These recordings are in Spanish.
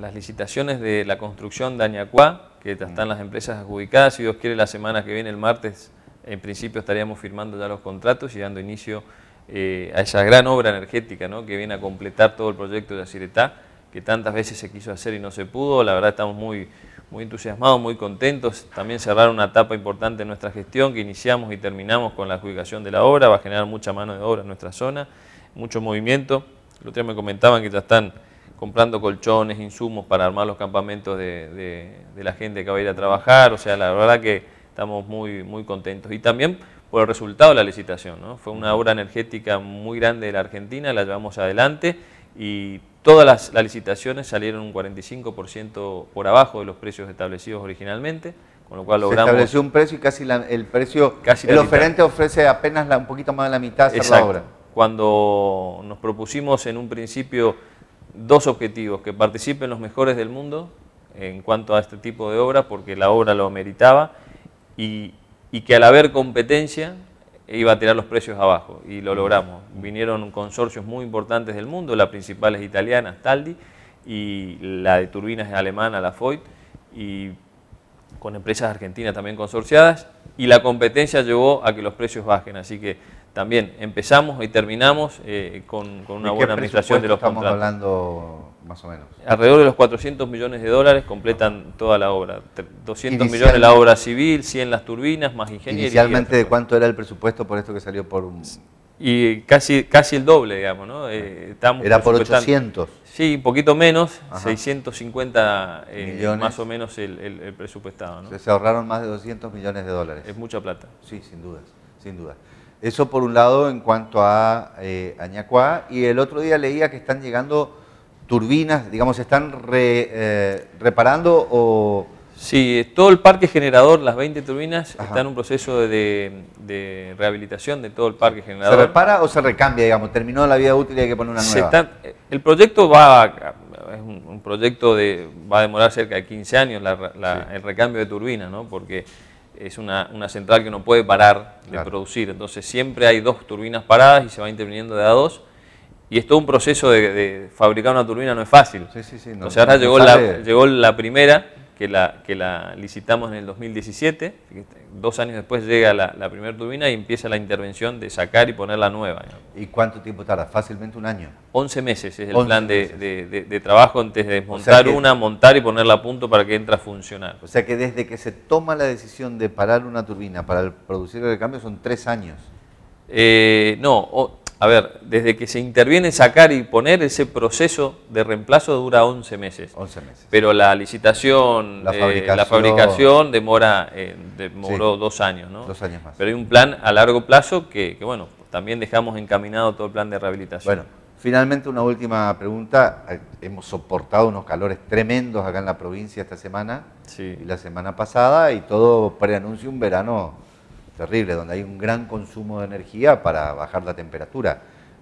las licitaciones de la construcción de Añacuá, que están mm. las empresas adjudicadas, si Dios quiere la semana que viene, el martes, en principio estaríamos firmando ya los contratos y dando inicio eh, a esa gran obra energética ¿no? que viene a completar todo el proyecto de Aciretá, que tantas veces se quiso hacer y no se pudo. La verdad estamos muy, muy entusiasmados, muy contentos. También cerrar una etapa importante en nuestra gestión que iniciamos y terminamos con la adjudicación de la obra. Va a generar mucha mano de obra en nuestra zona, mucho movimiento. El otro me comentaban que ya están comprando colchones, insumos para armar los campamentos de, la gente que va a ir a trabajar, o sea, la verdad que estamos muy, muy contentos. Y también por el resultado de la licitación, ¿no? Fue una obra energética muy grande de la Argentina, la llevamos adelante y todas las, licitaciones salieron un 45% por abajo de los precios establecidos originalmente, con lo cual logramos... estableció un precio y casi el precio, el oferente ofrece apenas la, un poquito más de la mitad de la obra. Cuando nos propusimos en un principio dos objetivos, que participen los mejores del mundo en cuanto a este tipo de obra, porque la obra lo meritaba, y, que al haber competencia iba a tirar los precios abajo, y lo logramos. Vinieron consorcios muy importantes del mundo, la principal es italiana, Staldi, y la de turbinas es alemana, la Foyt, y con empresas argentinas también consorciadas y la competencia llevó a que los precios bajen. Así que también empezamos y terminamos eh, con, una buena administración de los estamos Estamos hablando más o menos. Alrededor de los 400 millones de dólares completan toda la obra. 200 millones la obra civil, 100 las turbinas, más ingeniería. Inicialmente, ¿de cuánto era el presupuesto por esto que salió por un y casi, casi el doble, digamos, ¿no? Eh, Era por 800. Sí, un poquito menos, 650 eh, millones. más o menos el, presupuestado. ¿no? Se ahorraron más de 200 millones de dólares. Es mucha plata. Sí, sin dudas, sin duda. Eso por un lado en cuanto a eh, y el otro día leía que están llegando turbinas, digamos, están eh, reparando o Sí, todo el parque generador, las 20 turbinas, están en un proceso de, rehabilitación de todo el parque generador. ¿Se repara o se recambia, digamos? ¿Terminó la vida útil y hay que poner una nueva? Eh, el proyecto va, un, proyecto de, va a demorar cerca de 15 años el recambio de turbinas, ¿no? Porque es una, central que no puede parar de producir, entonces siempre hay dos turbinas paradas y se va interviniendo de a dos. Y es todo un proceso de, fabricar una turbina, no es fácil. Sí, sí, sí. o sea, ahora llegó, llegó la primera que la, que la licitamos en el 2017. Dos años después llega la, primera turbina y empieza la intervención de sacar y poner la nueva. ¿Y cuánto tiempo tarda? Fácilmente un año. 11 meses es el plan de, trabajo antes de desmontar una, montar y ponerla a punto para que entre a funcionar. O sea que desde que se toma la decisión de parar una turbina para producir el cambio son tres años. Eh, no, a ver, desde que se interviene sacar y poner ese proceso de reemplazo dura 11 meses. 11 meses. Pero la licitación, la fabricación, eh, la fabricación demora, eh, demoró dos años, ¿no? Dos años más. Pero hay un plan a largo plazo que, bueno, también dejamos encaminado todo el plan de rehabilitación. Bueno, finalmente una última pregunta. Eh, hemos soportado unos calores tremendos acá en la provincia esta semana y la semana pasada y todo preanuncia un verano terrible, donde hay un gran consumo de energía para bajar la temperatura.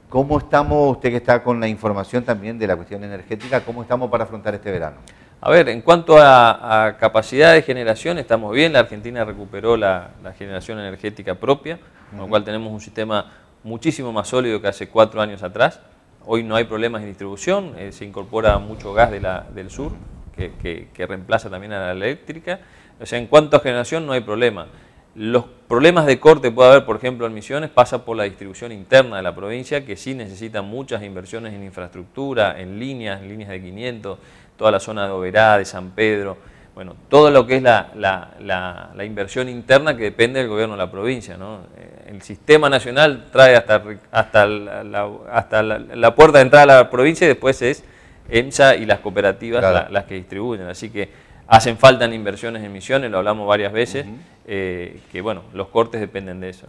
¿Cómo estamos, usted que está con la información también de la cuestión energética, cómo estamos para afrontar este verano? A ver, en cuanto a, capacidad de generación, estamos bien, la Argentina recuperó la, generación energética propia, con lo cual tenemos un sistema muchísimo más sólido que hace cuatro años atrás. Hoy no hay problemas de distribución, eh, se incorpora mucho gas del sur que, que, reemplaza también a la eléctrica. O sea, en cuanto a generación no hay problema. Los problemas de corte puede haber, por ejemplo, en Misiones, pasa por la distribución interna de la provincia, que sí necesita muchas inversiones en infraestructura, en líneas, líneas de 500, toda la zona de Oberá, de San Pedro, bueno, todo lo que es la, inversión interna que depende del gobierno de la provincia. ¿no? Eh, el sistema nacional trae hasta, hasta, la, hasta la, puerta de entrada a la provincia y después es EMSA y las cooperativas las que distribuyen. Así que hacen falta inversiones en misiones, lo hablamos varias veces. Eh, que bueno, los cortes dependen de eso.